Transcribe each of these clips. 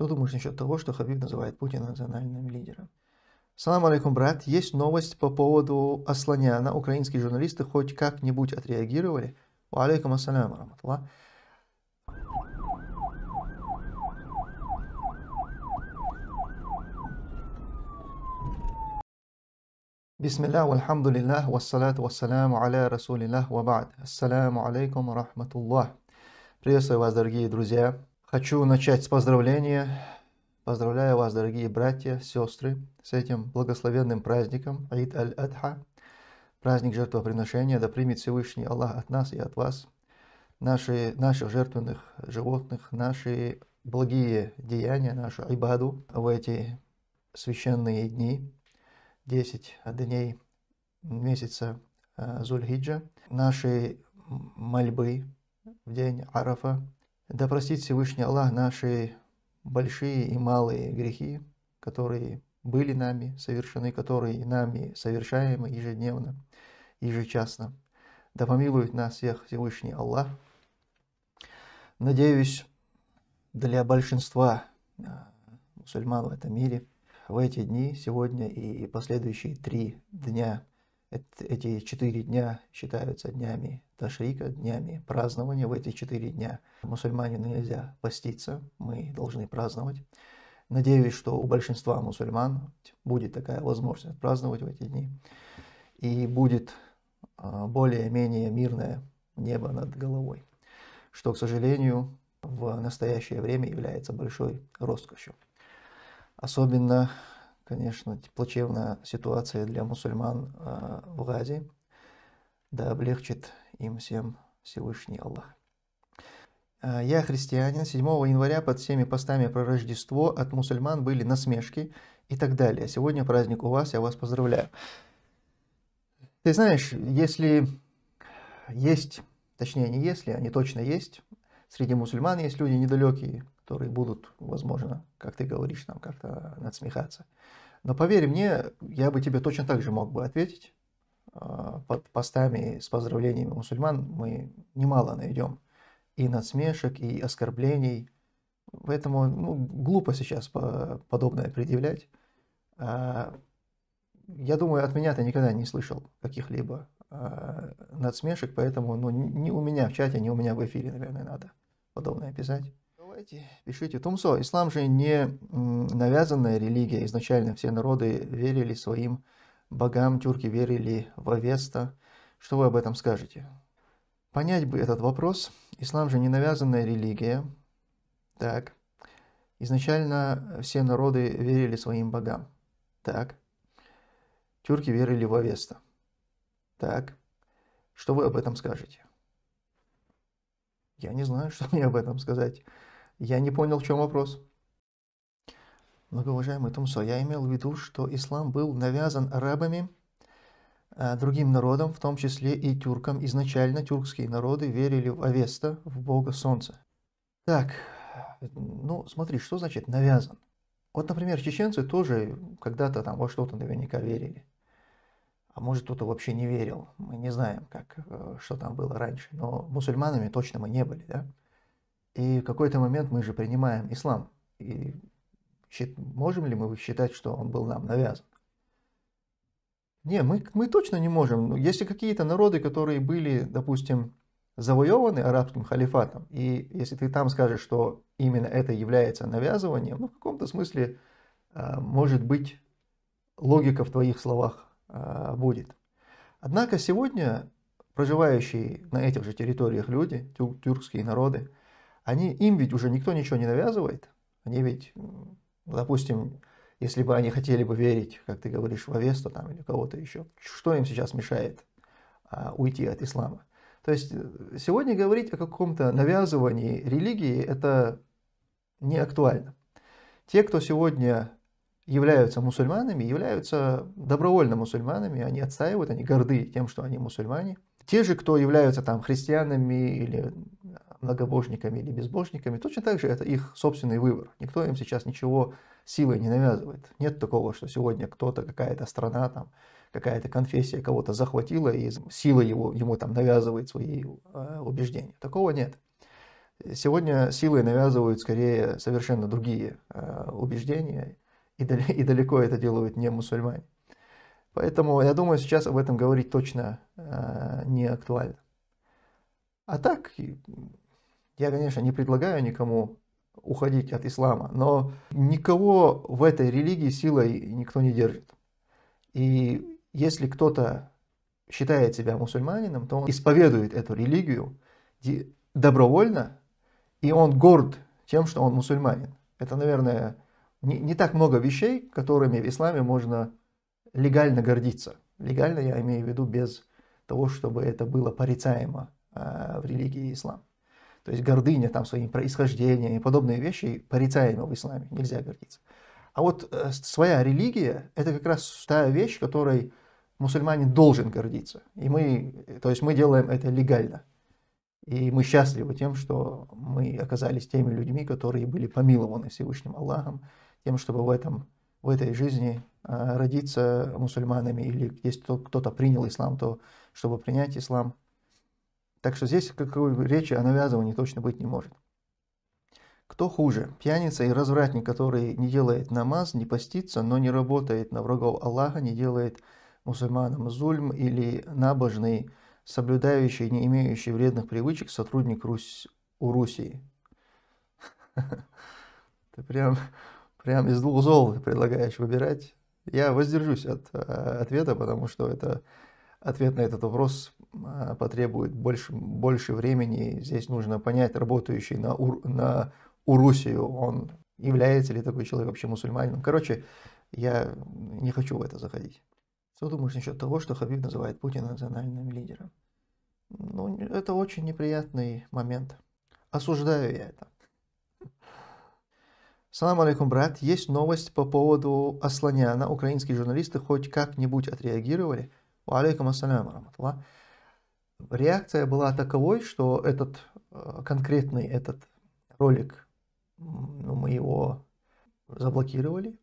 Что думаешь насчет того, что Хабиб называет Путина национальным лидером? Салам алейкум, брат. Есть новость по поводу Асланяна. Украинские журналисты хоть как-нибудь отреагировали? Алейкум ассаляму, рахматуллах. Бисмиллах, вальхамдулиллах, вассалату вассаляму аля расулиллах ва ба'д. Ассаляму алейкум рахматуллах. Приветствую вас, дорогие друзья. Хочу начать с поздравления. Поздравляю вас, дорогие братья, сестры, с этим благословенным праздником Аид Аль-Адха, праздник жертвоприношения, да примет Всевышний Аллах от нас и от вас, наши, наших жертвенных животных, наши благие деяния, нашу айбаду в эти священные дни, 10 дней месяца э, Зульхиджа, наши мольбы в день Арафа, да простит Всевышний Аллах наши большие и малые грехи, которые были нами совершены, которые нами совершаемы ежедневно, ежечасно. Да помилует нас всех Всевышний Аллах. Надеюсь, для большинства а, мусульман в этом мире в эти дни, сегодня и последующие три дня эти четыре дня считаются днями Ташрика, днями празднования. В эти четыре дня мусульманину нельзя поститься, мы должны праздновать. Надеюсь, что у большинства мусульман будет такая возможность праздновать в эти дни. И будет а, более-менее мирное небо над головой, что, к сожалению, в настоящее время является большой роскошью. Особенно конечно, плачевная ситуация для мусульман а, в Газе. Да облегчит им всем Всевышний Аллах. А, «Я христианин, 7 января под всеми постами про Рождество от мусульман были насмешки и так далее. Сегодня праздник у вас, я вас поздравляю». Ты знаешь, если есть, точнее не если, они а точно есть, среди мусульман есть люди недалекие, которые будут, возможно, как ты говоришь, нам как-то надсмехаться. Но поверь мне, я бы тебе точно так же мог бы ответить. А, под постами с поздравлениями мусульман мы немало найдем и надсмешек, и оскорблений. Поэтому ну, глупо сейчас подобное предъявлять. А, я думаю, от меня ты никогда не слышал каких-либо а, надсмешек, поэтому ну, не у меня в чате, не у меня в эфире, наверное, надо подобное писать. Давайте, пишите. Тумсо, ислам же не навязанная религия. Изначально все народы верили своим богам, тюрки верили в Авеста. Что вы об этом скажете? Понять бы этот вопрос. Ислам же не навязанная религия. Так. Изначально все народы верили своим богам. Так. Тюрки верили в Авеста. Так. Что вы об этом скажете? Я не знаю, что мне об этом сказать. Я не понял, в чем вопрос. Многоуважаемый Тумсо, я имел в виду, что ислам был навязан арабами, а, другим народам, в том числе и тюркам. Изначально тюркские народы верили в Авеста, в бога солнца. Так, ну смотри, что значит навязан? Вот, например, чеченцы тоже когда-то там во что-то наверняка верили а может кто-то вообще не верил. Мы не знаем, как, э, что там было раньше, но мусульманами точно мы не были, да? И в какой-то момент мы же принимаем ислам. И можем ли мы считать, что он был нам навязан? Не, мы, мы точно не можем. Ну, если какие-то народы, которые были, допустим, завоеваны арабским халифатом, и если ты там скажешь, что именно это является навязыванием, ну, в каком-то смысле, э, может быть, логика в твоих словах Э, будет. Однако сегодня проживающие на этих же территориях люди, тюркские народы, они, им ведь уже никто ничего не навязывает. Они ведь, допустим, если бы они хотели бы верить, как ты говоришь, в Авесту там или кого-то еще, что им сейчас мешает а, уйти от ислама? То есть э, сегодня говорить о каком-то навязывании религии это не актуально. Те, кто сегодня являются мусульманами, являются добровольно мусульманами, они отстаивают, они горды тем, что они мусульмане. Те же, кто являются там христианами или многобожниками или безбожниками, точно так же это их собственный выбор. Никто им сейчас ничего силой не навязывает. Нет такого, что сегодня кто-то, какая-то страна, там, какая-то конфессия кого-то захватила и сила его, ему там навязывает свои э, убеждения. Такого нет. Сегодня силой навязывают скорее совершенно другие э, убеждения, и, и далеко это делают не мусульмане. Поэтому я думаю, сейчас об этом говорить точно э, не актуально. А так, я, конечно, не предлагаю никому уходить от ислама, но никого в этой религии силой никто не держит. И если кто-то считает себя мусульманином, то он исповедует эту религию добровольно, и он горд тем, что он мусульманин. Это, наверное, не, не так много вещей, которыми в исламе можно легально гордиться. Легально я имею в виду без того, чтобы это было порицаемо э, в религии ислам. То есть гордыня там своим происхождением и подобные вещи порицаемо в исламе, нельзя гордиться. А вот э, своя религия – это как раз та вещь, которой мусульманин должен гордиться. И мы, то есть мы делаем это легально. И мы счастливы тем, что мы оказались теми людьми, которые были помилованы Всевышним Аллахом тем, чтобы в, этом, в этой жизни э, родиться мусульманами, или если кто-то принял ислам, то чтобы принять ислам. Так что здесь какой речи о навязывании точно быть не может. Кто хуже, пьяница и развратник, который не делает намаз, не постится, но не работает на врагов Аллаха, не делает мусульманам зульм или набожный, соблюдающий, не имеющий вредных привычек, сотрудник Русь, у Руси. Это прям прям из двух зол предлагаешь выбирать. Я воздержусь от э, ответа, потому что это ответ на этот вопрос э, потребует больше, больше времени. Здесь нужно понять, работающий на, ур, на Урусию, он является ли такой человек вообще мусульманином. Короче, я не хочу в это заходить. Что думаешь насчет того, что Хабиб называет Путина национальным лидером? Ну, это очень неприятный момент. Осуждаю я это. Салам алейкум, брат. Есть новость по поводу Асланяна. Украинские журналисты хоть как-нибудь отреагировали? Алейкум ассалям, араматла. Реакция была таковой, что этот э, конкретный этот ролик, ну, мы его заблокировали.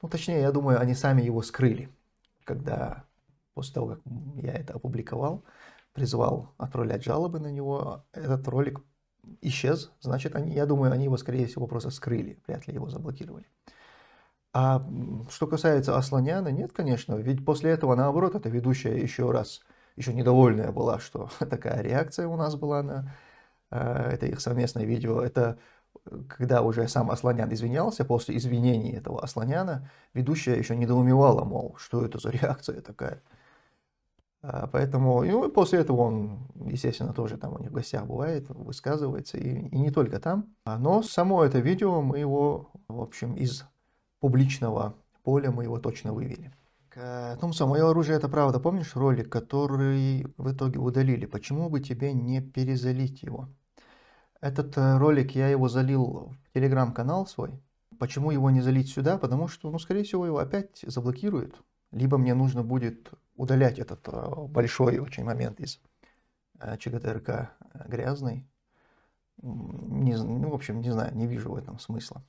Ну, точнее, я думаю, они сами его скрыли, когда после того, как я это опубликовал, призвал отправлять жалобы на него, этот ролик исчез, значит, они, я думаю, они его, скорее всего, просто скрыли, вряд ли его заблокировали. А что касается Асланяна, нет, конечно, ведь после этого, наоборот, эта ведущая еще раз, еще недовольная была, что такая реакция у нас была на э, это их совместное видео. Это э, когда уже сам Асланян извинялся, после извинений этого Асланяна, ведущая еще недоумевала, мол, что это за реакция такая. А, поэтому, ну, и после этого он, естественно, тоже там у них в гостях бывает, высказывается, и, и не только там. А, но само это видео мы его, в общем, из публичного поля мы его точно вывели. Томсон, ну, мое оружие это правда. Помнишь ролик, который в итоге удалили? Почему бы тебе не перезалить его? Этот э, ролик я его залил в телеграм-канал свой. Почему его не залить сюда? Потому что, ну, скорее всего, его опять заблокируют. Либо мне нужно будет удалять этот э, большой очень момент из э, ЧГТРК э, грязный. Не, ну, в общем, не знаю, не вижу в этом смысла.